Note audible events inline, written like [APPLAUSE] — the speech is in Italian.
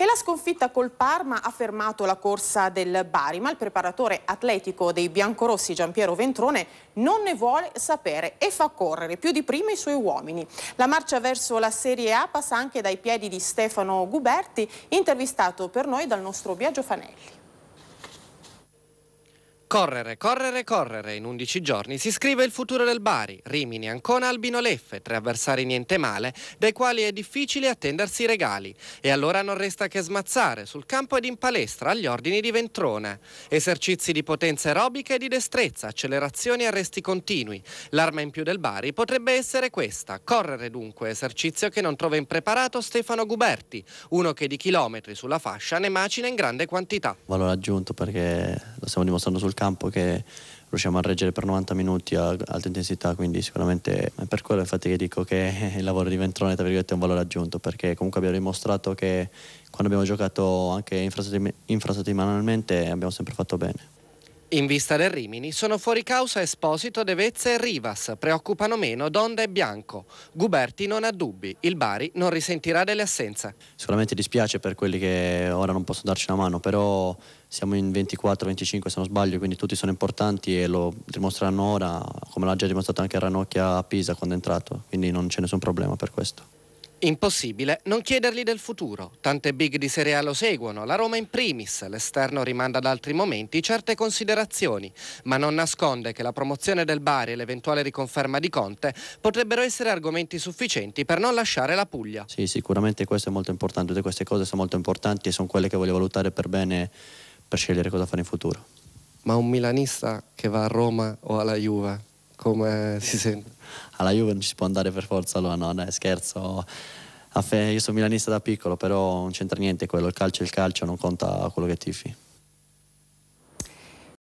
E la sconfitta col Parma ha fermato la corsa del Bari, ma il preparatore atletico dei biancorossi Giampiero Ventrone non ne vuole sapere e fa correre più di prima i suoi uomini. La marcia verso la Serie A passa anche dai piedi di Stefano Guberti, intervistato per noi dal nostro Biagio Fanelli. Correre, correre, correre. In 11 giorni si scrive il futuro del Bari. Rimini, Ancona, Albino Leffe, tre avversari niente male, dai quali è difficile attendersi regali. E allora non resta che smazzare sul campo ed in palestra agli ordini di Ventrone. Esercizi di potenza aerobica e di destrezza, accelerazioni e arresti continui. L'arma in più del Bari potrebbe essere questa. Correre dunque, esercizio che non trova impreparato Stefano Guberti, uno che di chilometri sulla fascia ne macina in grande quantità. Valore aggiunto perché lo stiamo dimostrando sul campo che riusciamo a reggere per 90 minuti a alta intensità, quindi sicuramente è per quello infatti che dico che [LAUGHS] il lavoro di Ventrone è un valore aggiunto, perché comunque abbiamo dimostrato che quando abbiamo giocato anche infrasettimanalmente abbiamo sempre fatto bene. In vista del Rimini sono fuori causa Esposito, Devezza e Rivas, preoccupano meno Donda e Bianco. Guberti non ha dubbi, il Bari non risentirà delle assenze. Sicuramente dispiace per quelli che ora non possono darci una mano, però siamo in 24-25 se non sbaglio, quindi tutti sono importanti e lo dimostreranno ora, come l'ha già dimostrato anche Ranocchia a Pisa quando è entrato, quindi non c'è nessun problema per questo. Impossibile non chiedergli del futuro. Tante big di Serie A lo seguono, la Roma in primis, l'esterno rimanda ad altri momenti certe considerazioni, ma non nasconde che la promozione del Bari e l'eventuale riconferma di Conte potrebbero essere argomenti sufficienti per non lasciare la Puglia. Sì, sicuramente questo è molto importante, tutte queste cose sono molto importanti e sono quelle che voglio valutare per bene per scegliere cosa fare in futuro. Ma un milanista che va a Roma o alla Juve come si sente? Alla Juve non ci si può andare per forza, allora no, dai, scherzo. Io sono milanista da piccolo, però non c'entra niente quello, il calcio è il calcio, non conta quello che tifi.